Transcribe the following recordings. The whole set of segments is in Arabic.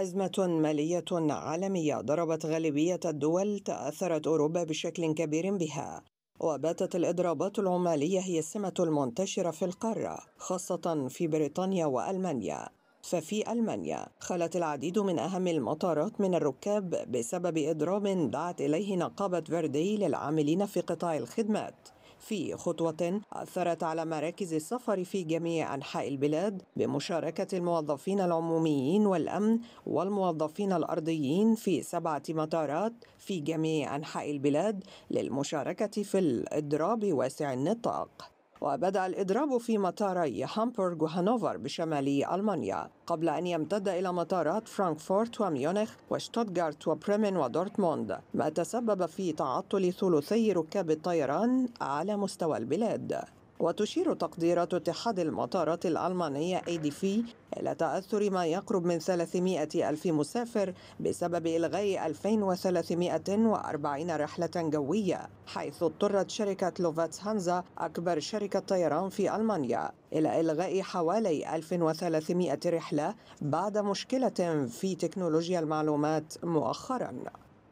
أزمة مالية عالمية ضربت غالبية الدول تأثرت أوروبا بشكل كبير بها وباتت الإضرابات العمالية هي السمة المنتشرة في القارة خاصة في بريطانيا وألمانيا ففي ألمانيا خلت العديد من أهم المطارات من الركاب بسبب إضراب دعت إليه نقابة فيردي للعاملين في قطاع الخدمات في خطوة أثرت على مراكز السفر في جميع أنحاء البلاد بمشاركة الموظفين العموميين والأمن والموظفين الأرضيين في سبعة مطارات في جميع أنحاء البلاد للمشاركة في الإضراب واسع النطاق وبدأ الإضراب في مطاري هامبورغ وهانوفر بشمال ألمانيا قبل أن يمتد إلى مطارات فرانكفورت وميونخ وشتوتغارت وبريمن ودورتموند ما تسبب في تعطل ثلثي ركاب الطيران على مستوى البلاد وتشير تقديرات اتحاد المطارات الألمانية ADF إلى تأثر ما يقرب من 300 ألف مسافر بسبب إلغاء 2340 رحلة جوية حيث اضطرت شركة لوفاتس هانزا أكبر شركة طيران في ألمانيا إلى إلغاء حوالي 1300 رحلة بعد مشكلة في تكنولوجيا المعلومات مؤخراً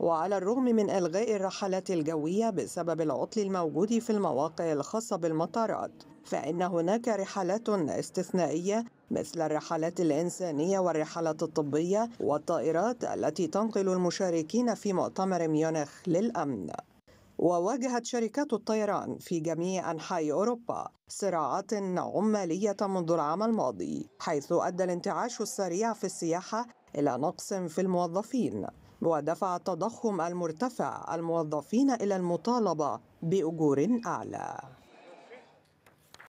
وعلى الرغم من إلغاء الرحلات الجوية بسبب العطل الموجود في المواقع الخاصة بالمطارات فإن هناك رحلات استثنائية مثل الرحلات الإنسانية والرحلات الطبية والطائرات التي تنقل المشاركين في مؤتمر ميونخ للأمن وواجهت شركات الطيران في جميع أنحاء أوروبا صراعات عمالية منذ العام الماضي حيث أدى الانتعاش السريع في السياحة إلى نقص في الموظفين ودفع التضخم المرتفع الموظفين إلى المطالبة بأجور أعلى